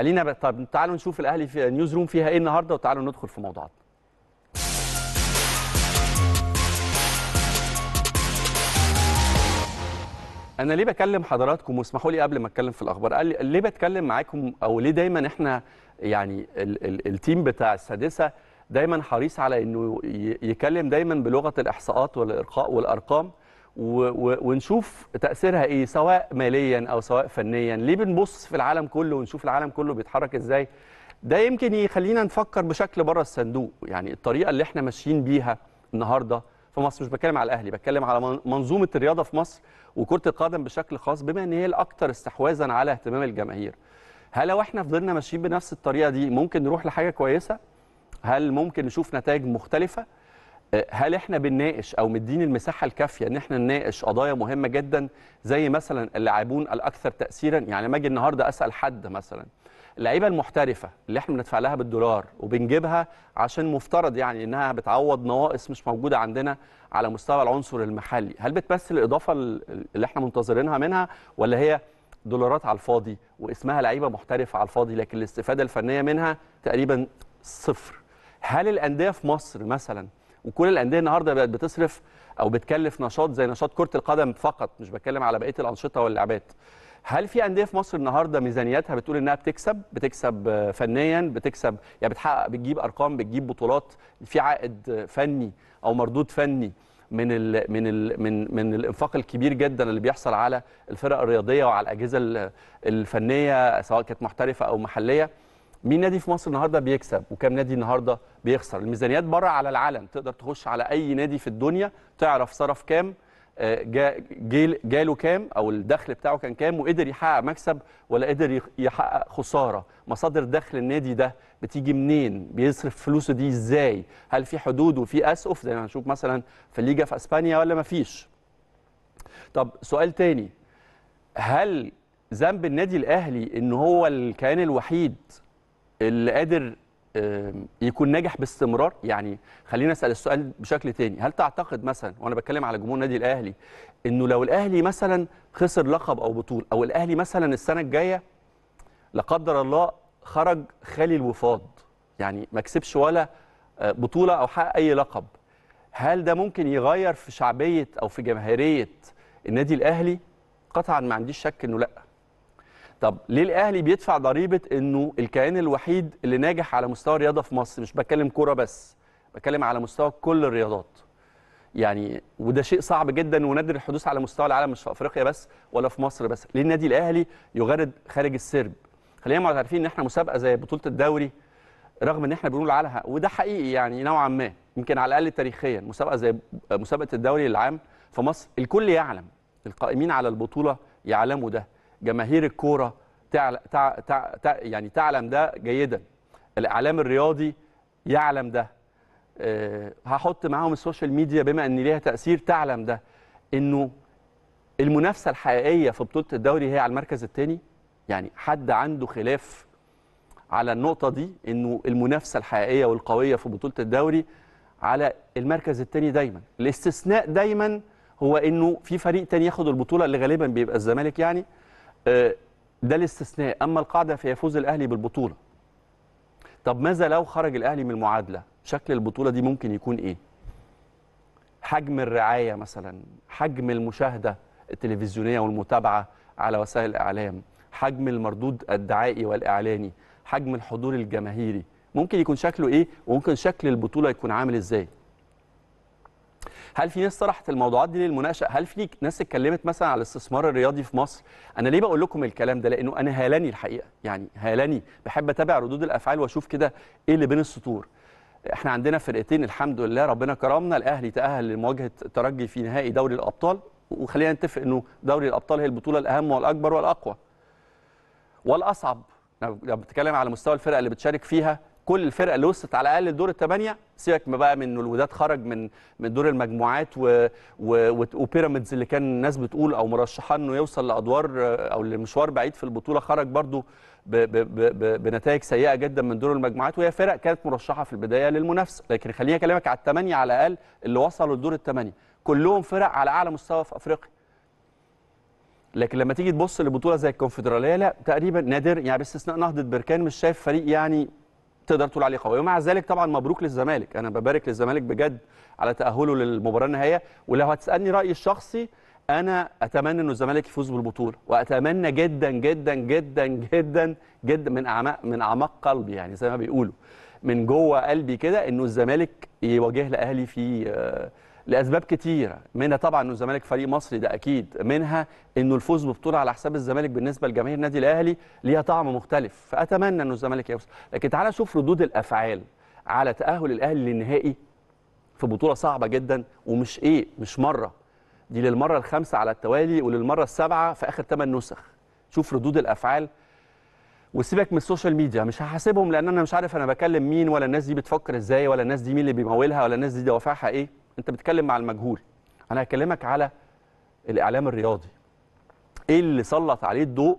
خلينا طب تعالوا نشوف الاهلي في نيوز روم فيها ايه النهارده وتعالوا ندخل في موضوعات انا ليه بكلم حضراتكم واسمحوا لي قبل ما اتكلم في الاخبار قال لي ليه بتكلم معاكم او ليه دايما احنا يعني ال ال التيم بتاع السادسه دايما حريص على انه يكلم دايما بلغه الاحصاءات والارقام ونشوف تاثيرها ايه سواء ماليا او سواء فنيا ليه بنبص في العالم كله ونشوف العالم كله بيتحرك ازاي ده يمكن يخلينا نفكر بشكل بره الصندوق يعني الطريقه اللي احنا ماشيين بيها النهارده في مصر مش بتكلم على الاهلي بتكلم على منظومه الرياضه في مصر وكره القدم بشكل خاص بما ان هي الاكثر استحواذا على اهتمام الجماهير هل لو احنا فضلنا ماشيين بنفس الطريقه دي ممكن نروح لحاجه كويسه هل ممكن نشوف نتائج مختلفه هل احنا بنناقش او مدين المساحه الكافيه ان احنا نناقش قضايا مهمه جدا زي مثلا اللاعبون الاكثر تاثيرا يعني لما اجي النهارده اسال حد مثلا اللعيبه المحترفه اللي احنا بندفع لها بالدولار وبنجيبها عشان مفترض يعني انها بتعوض نواقص مش موجوده عندنا على مستوى العنصر المحلي هل بتمثل الاضافه اللي احنا منتظرينها منها ولا هي دولارات على الفاضي واسمها لعيبه محترفه على الفاضي لكن الاستفاده الفنيه منها تقريبا صفر هل الانديه في مصر مثلا وكل الانديه النهارده بقت بتصرف او بتكلف نشاط زي نشاط كره القدم فقط مش بتكلم على بقيه الانشطه واللعبات هل في انديه في مصر النهارده ميزانياتها بتقول انها بتكسب بتكسب آه، فنيا بتكسب يعني بتحقق بتجيب ارقام بتجيب بطولات في عائد فني او مردود فني من الـ من الـ من من الانفاق الكبير جدا اللي بيحصل على الفرق الرياضيه وعلى الاجهزه الفنيه سواء كانت محترفه او محليه مين نادي في مصر النهارده بيكسب وكام نادي النهارده بيخسر الميزانيات بره على العالم تقدر تخش على اي نادي في الدنيا تعرف صرف كام آه، جاله كام او الدخل بتاعه كان كام وقدر يحقق مكسب ولا قدر يحقق خساره مصادر دخل النادي ده بتيجي منين بيصرف فلوسه دي ازاي هل في حدود وفي اسقف زي ما هنشوف مثلا في الليجا في اسبانيا ولا ما فيش طب سؤال تاني هل ذنب النادي الاهلي ان هو الكيان الوحيد اللي قادر يكون ناجح باستمرار يعني خلينا اسال السؤال بشكل تاني هل تعتقد مثلا وانا بتكلم على جمهور النادي الاهلي انه لو الاهلي مثلا خسر لقب او بطوله او الاهلي مثلا السنه الجايه لا قدر الله خرج خالي الوفاض يعني ما كسبش ولا آه، بطوله او حقق اي لقب هل ده ممكن يغير في شعبيه او في جماهيريه النادي الاهلي قطعا ما عنديش شك انه لا طب ليه الاهلي بيدفع ضريبه انه الكيان الوحيد اللي ناجح على مستوى الرياضه في مصر مش بتكلم كوره بس بتكلم على مستوى كل الرياضات يعني وده شيء صعب جدا ونادر الحدوث على مستوى العالم مش في افريقيا بس ولا في مصر بس ليه النادي الاهلي يغرد خارج السرب خلينا عارفين ان احنا مسابقه زي بطوله الدوري رغم ان احنا بنقول عليها وده حقيقي يعني نوعا ما يمكن على الاقل تاريخيا مسابقه زي مسابقه الدوري العام في مصر الكل يعلم القائمين على البطوله يعلموا ده جماهير الكوره تع... تع... تع... يعني تعلم ده جيدا الاعلام الرياضي يعلم ده أه... هحط معاهم السوشيال ميديا بما ان ليها تاثير تعلم ده انه المنافسه الحقيقيه في بطوله الدوري هي على المركز الثاني يعني حد عنده خلاف على النقطه دي انه المنافسه الحقيقيه والقويه في بطوله الدوري على المركز الثاني دايما الاستثناء دايما هو انه في فريق تاني ياخد البطوله اللي غالبا بيبقى الزمالك يعني آه، ده الاستثناء اما القاعده فيفوز الاهلي بالبطوله طب ماذا لو خرج الاهلي من المعادله شكل البطوله دي ممكن يكون ايه حجم الرعايه مثلا حجم المشاهده التلفزيونيه والمتابعه على وسائل الاعلام حجم المردود الدعائي والاعلاني حجم الحضور الجماهيري ممكن يكون شكله ايه وممكن شكل البطوله يكون عامل ازاي هل في ناس طرحت الموضوعات دي للمناقشه هل في ناس اتكلمت مثلا على الاستثمار الرياضي في مصر انا ليه بقول لكم الكلام ده لانه انا هالاني الحقيقه يعني هالاني بحب اتابع ردود الافعال واشوف كده ايه اللي بين السطور احنا عندنا فرقتين الحمد لله ربنا كرمنا الاهلي تاهل لمواجهه الترجي في نهائي دوري الابطال وخلينا نتفق انه دوري الابطال هي البطوله الاهم والاكبر والاقوى والاصعب لو بتكلم على مستوى الفرق اللي بتشارك فيها كل الفرق اللي وصلت على الاقل لدور الثمانيه سيبك بقى من الوداد خرج من من دور المجموعات و... و... وبيراميدز اللي كان الناس بتقول او مرشحه انه يوصل لادوار او لمشوار بعيد في البطوله خرج برضو ب... ب... ب... بنتائج سيئه جدا من دور المجموعات وهي فرق كانت مرشحه في البدايه للمنافسه لكن خليني اكلمك على الثمانيه على الاقل اللي وصلوا لدور الثمانيه كلهم فرق على اعلى مستوى في افريقيا لكن لما تيجي تبص لبطوله زي الكونفدراليه لا تقريبا نادر يعني باستثناء نهضه بركان مش شايف فريق يعني تقدر تقول عليه قوي ومع ذلك طبعا مبروك للزمالك انا ببارك للزمالك بجد على تاهله للمباراه النهائيه ولو هتسالني رايي الشخصي انا اتمنى ان الزمالك يفوز بالبطوله واتمنى جدا جدا جدا جدا جدا من اعماق من اعماق قلبي يعني زي ما بيقولوا من جوه قلبي كده انه الزمالك يواجه الاهلي في آه، لاسباب كتيره منها طبعا انه الزمالك فريق مصري ده اكيد منها انه الفوز ببطوله على حساب الزمالك بالنسبه لجماهير النادي الاهلي ليها طعم مختلف فاتمنى انه الزمالك يوصل لكن تعالى شوف ردود الافعال على تاهل الاهلي للنهائي في بطوله صعبه جدا ومش ايه مش مره دي للمره الخامسه على التوالي وللمره السابعه في اخر ثمان نسخ شوف ردود الافعال وسيبك من السوشيال ميديا مش هحاسبهم لان انا مش عارف انا بكلم مين ولا الناس دي بتفكر ازاي ولا الناس دي مين اللي بيمولها ولا الناس دي دوافعها ايه انت بتتكلم مع المجهول انا هكلمك على الاعلام الرياضي ايه اللي سلط عليه الضوء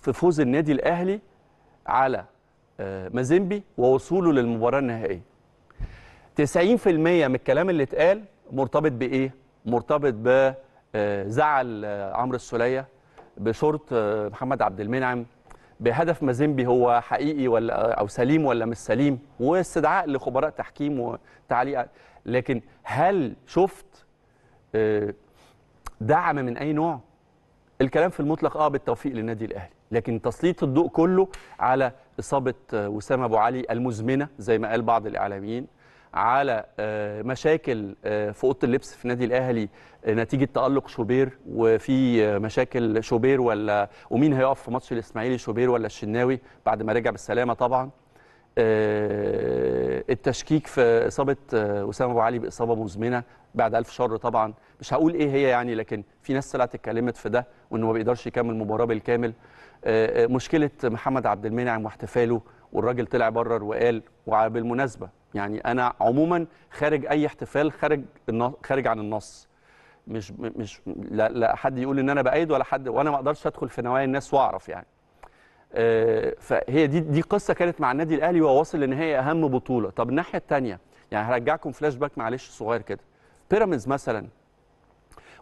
في فوز النادي الاهلي على آه، مازيمبي ووصوله للمباراه النهائيه 90% من الكلام اللي اتقال مرتبط بايه مرتبط بزعل آه، آه، عمرو السوليه بشورت محمد عبد المنعم بهدف مازيمبي هو حقيقي ولا او سليم ولا مش سليم واستدعاء لخبراء تحكيم وتعليق لكن هل شفت آه، دعم من اي نوع الكلام في المطلق اه بالتوفيق للنادي الاهلي لكن تسليط الضوء كله على اصابه آه، وسام ابو علي المزمنه زي ما قال بعض الاعلاميين على آه، مشاكل في اوضه اللبس في النادي الاهلي نتيجه تالق شوبير وفي مشاكل شوبير ولا ومين هيقف في ماتش الاسماعيلي شوبير ولا الشناوي بعد ما رجع بالسلامه طبعا آه، التشكيك في اصابه آه، اسامه ابو علي باصابه مزمنه بعد الف شر طبعا مش هقول ايه هي يعني لكن في ناس طلعت اتكلمت في ده وانه ما بيقدرش يكمل مباراه بالكامل آه، مشكله محمد عبد المنعم واحتفاله والراجل طلع برر وقال وبالمناسبه يعني انا عموما خارج اي احتفال خارج خارج عن النص مش مش لا, لا حد يقول ان انا بايد ولا حد وانا ما اقدرش ادخل في نوايا الناس واعرف يعني آه، فهي دي دي قصه كانت مع النادي الاهلي وهو واصل هي اهم بطوله طب الناحيه الثانيه يعني هرجعكم فلاش باك معلش صغير كده بيراميدز مثلا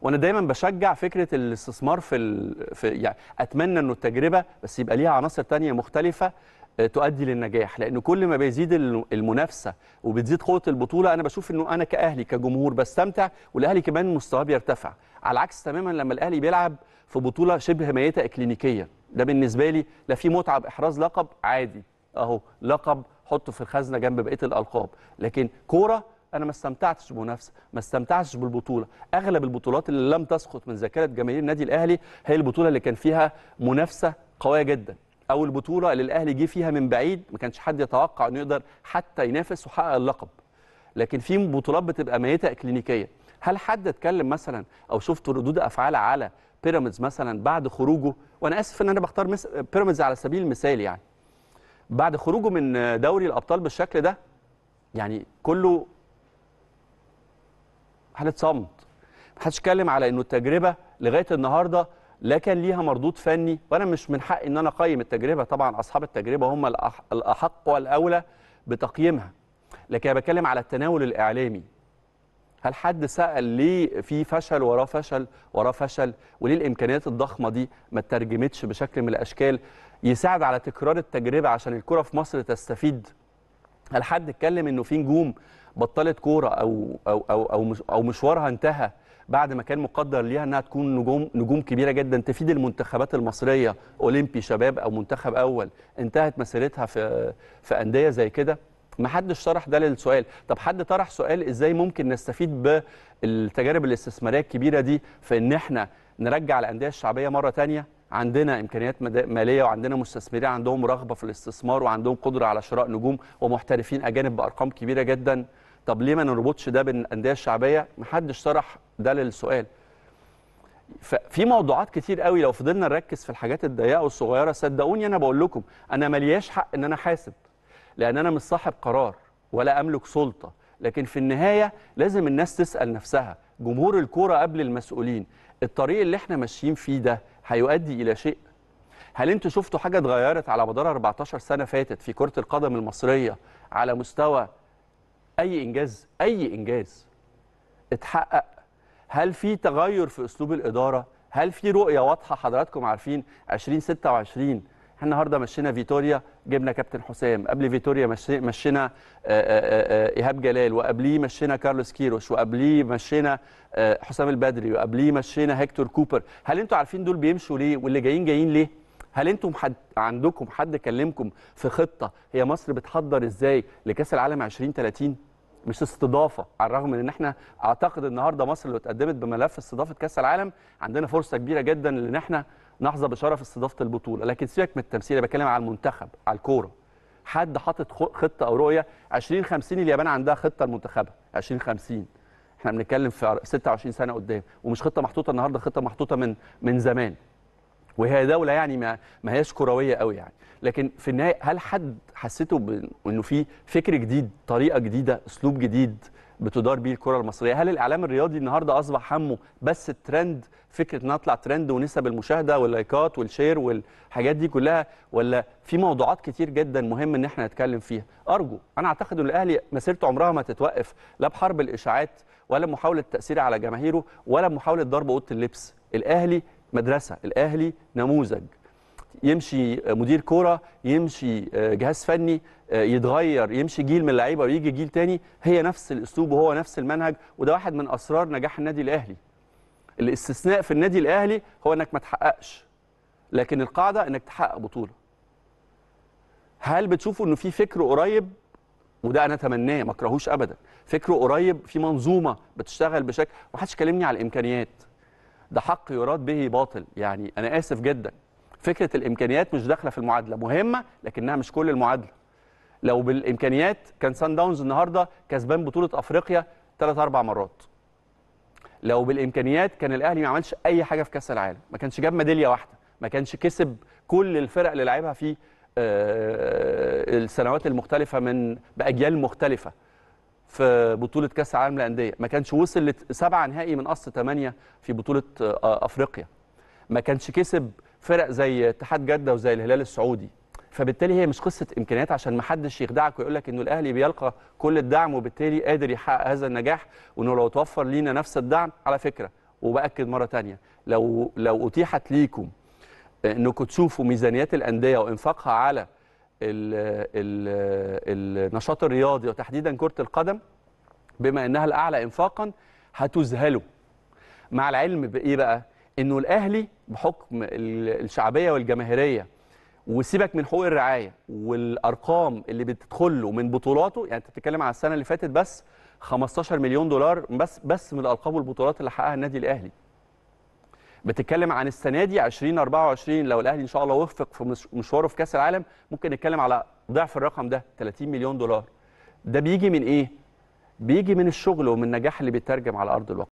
وانا دايما بشجع فكره الاستثمار في, ال... في يعني اتمنى انه التجربه بس يبقى ليها عناصر تانية مختلفه تؤدي للنجاح لان كل ما بيزيد المنافسه وبتزيد قوه البطوله انا بشوف انه انا كاهلي كجمهور بستمتع والاهلي كمان مستواه بيرتفع على العكس تماما لما الاهلي بيلعب في بطوله شبه ميته اكلينيكيا ده بالنسبه لي لا في متعه باحراز لقب عادي اهو لقب حطه في الخزنه جنب بقيه الالقاب لكن كوره انا ما استمتعتش بمنافسه ما استمتعتش بالبطوله اغلب البطولات اللي لم تسقط من ذاكره جماهير النادي الاهلي هي البطوله اللي كان فيها منافسه قويه جدا او البطوله اللي الاهلي جه فيها من بعيد ما كانش حد يتوقع انه يقدر حتى ينافس وحقق اللقب لكن في بطولات بتبقى ميته اكلينيكيه هل حد اتكلم مثلا او شفت ردود افعال على بيراميدز مثلا بعد خروجه وانا اسف ان انا بختار بيراميدز على سبيل المثال يعني بعد خروجه من دوري الابطال بالشكل ده يعني كله حاله صمت محدش اتكلم على انه التجربه لغايه النهارده لا كان ليها مردود فني وانا مش من حقي ان انا اقيم التجربه طبعا اصحاب التجربه هم الاحق والاولى بتقييمها لكن انا بتكلم على التناول الاعلامي هل حد سال ليه في فشل وراه فشل وراه فشل وليه الامكانيات الضخمه دي ما اترجمتش بشكل من الاشكال يساعد على تكرار التجربه عشان الكره في مصر تستفيد هل حد اتكلم انه في نجوم بطلت كوره او او او او, أو مشوارها انتهى بعد ما كان مقدر ليها انها تكون نجوم نجوم كبيره جدا تفيد المنتخبات المصريه اولمبي شباب او منتخب اول انتهت مسيرتها في في انديه زي كده ما حدش طرح ده للسؤال طب حد طرح سؤال ازاي ممكن نستفيد بالتجارب الاستثماريه الكبيره دي في ان احنا نرجع الانديه الشعبيه مره ثانيه عندنا امكانيات ماليه وعندنا مستثمرين عندهم رغبه في الاستثمار وعندهم قدره على شراء نجوم ومحترفين اجانب بارقام كبيره جدا طب ليه ما نربطش ده بالانديه الشعبيه محدش طرح ده للسؤال ففي موضوعات كتير قوي لو فضلنا نركز في الحاجات الضيقه والصغيره صدقوني انا بقول لكم انا ملياش حق ان انا حاسب لان انا مش صاحب قرار ولا املك سلطه لكن في النهايه لازم الناس تسال نفسها جمهور الكوره قبل المسؤولين الطريق اللي احنا ماشيين فيه ده هيؤدي الى شيء هل انتوا شفتوا حاجه اتغيرت على مدار 14 سنه فاتت في كره القدم المصريه على مستوى اي انجاز اي انجاز اتحقق هل في تغير في اسلوب الاداره هل في رؤيه واضحه حضراتكم عارفين 2026 احنا النهارده مشينا فيتوريا جبنا كابتن حسام قبل فيتوريا مشينا آه، آه، آه، ايهاب جلال وقبليه مشينا كارلوس كيروش وقبليه مشينا حسام البدري وقبليه مشينا هيكتور كوبر هل انتوا عارفين دول بيمشوا ليه واللي جايين جايين ليه هل انتم حد عندكم حد كلمكم في خطه هي مصر بتحضر ازاي لكاس العالم 2030 مش استضافه على الرغم من ان احنا اعتقد النهارده مصر لو اتقدمت بملف استضافه كاس العالم عندنا فرصه كبيره جدا ان احنا نحظى بشرف استضافه البطوله لكن سيبك من التمثيل انا بتكلم على المنتخب على الكوره حد حاطط خطه او رؤيه 2050 اليابان عندها خطه المنتخبه 2050 احنا بنتكلم في 26 سنه قدام ومش خطه محطوطه النهارده خطه محطوطه من من زمان وهي دوله يعني ما, ما هياش كرويه قوي يعني لكن في النهايه هل حد حسيته انه في فكر جديد طريقه جديده اسلوب جديد بتدار بيه الكره المصريه هل الاعلام الرياضي النهارده اصبح همه بس الترند فكره ان اطلع ترند ونسب المشاهده واللايكات والشير والحاجات دي كلها ولا في موضوعات كتير جدا مهم ان احنا نتكلم فيها ارجو انا اعتقد ان الاهلي مسيرته عمرها ما تتوقف لا بحرب الاشاعات ولا محاوله تاثير على جماهيره ولا محاوله ضرب اوضه اللبس الاهلي مدرسه الاهلي نموذج يمشي مدير كوره يمشي آه، جهاز فني آه، يتغير يمشي جيل من اللعيبه ويجي جيل تاني هي نفس الاسلوب وهو نفس المنهج وده واحد من اسرار نجاح النادي الاهلي الاستثناء في النادي الاهلي هو انك ما تحققش لكن القاعده انك تحقق بطوله هل بتشوفوا انه في فكر قريب وده انا اتمناه ما اكرهوش ابدا فكر قريب في منظومه بتشتغل بشكل ما حدش كلمني على الامكانيات ده حق يراد به باطل يعني انا اسف جدا فكره الامكانيات مش داخله في المعادله مهمه لكنها مش كل المعادله لو بالامكانيات كان سان داونز النهارده كسبان بطوله افريقيا ثلاث اربع مرات لو بالامكانيات كان الاهلي ما عملش اي حاجه في كاس العالم ما كانش جاب ميداليه واحده ما كانش كسب كل الفرق اللي لعبها في آه، السنوات المختلفه من باجيال مختلفه في بطوله كاس العالم للانديه ما كانش وصل لسبعه نهائي من اصل ثمانيه في بطوله آه، آه، افريقيا ما كانش كسب فرق زي اتحاد جده وزي الهلال السعودي فبالتالي هي مش قصه امكانيات عشان ما حدش يخدعك ويقول لك انه الاهلي بيلقى كل الدعم وبالتالي قادر يحقق هذا النجاح وانه لو توفر لينا نفس الدعم على فكره وباكد مره ثانيه لو لو اتيحت ليكم انكم آه، تشوفوا ميزانيات الانديه وانفاقها على النشاط الرياضي وتحديدا كرة القدم بما انها الاعلى انفاقا هتذهله مع العلم بايه بقى انه الاهلي بحكم الشعبيه والجماهيريه وسيبك من حقوق الرعايه والارقام اللي بتدخل له من بطولاته يعني انت بتتكلم على السنه اللي فاتت بس 15 مليون دولار بس بس من الارقام والبطولات اللي حققها النادي الاهلي بتتكلم عن السنه دي 2024 لو الاهلي ان شاء الله وفق في مشواره في كاس العالم ممكن نتكلم على ضعف الرقم ده 30 مليون دولار ده بيجي من ايه بيجي من الشغل ومن النجاح اللي بيترجم على ارض الواقع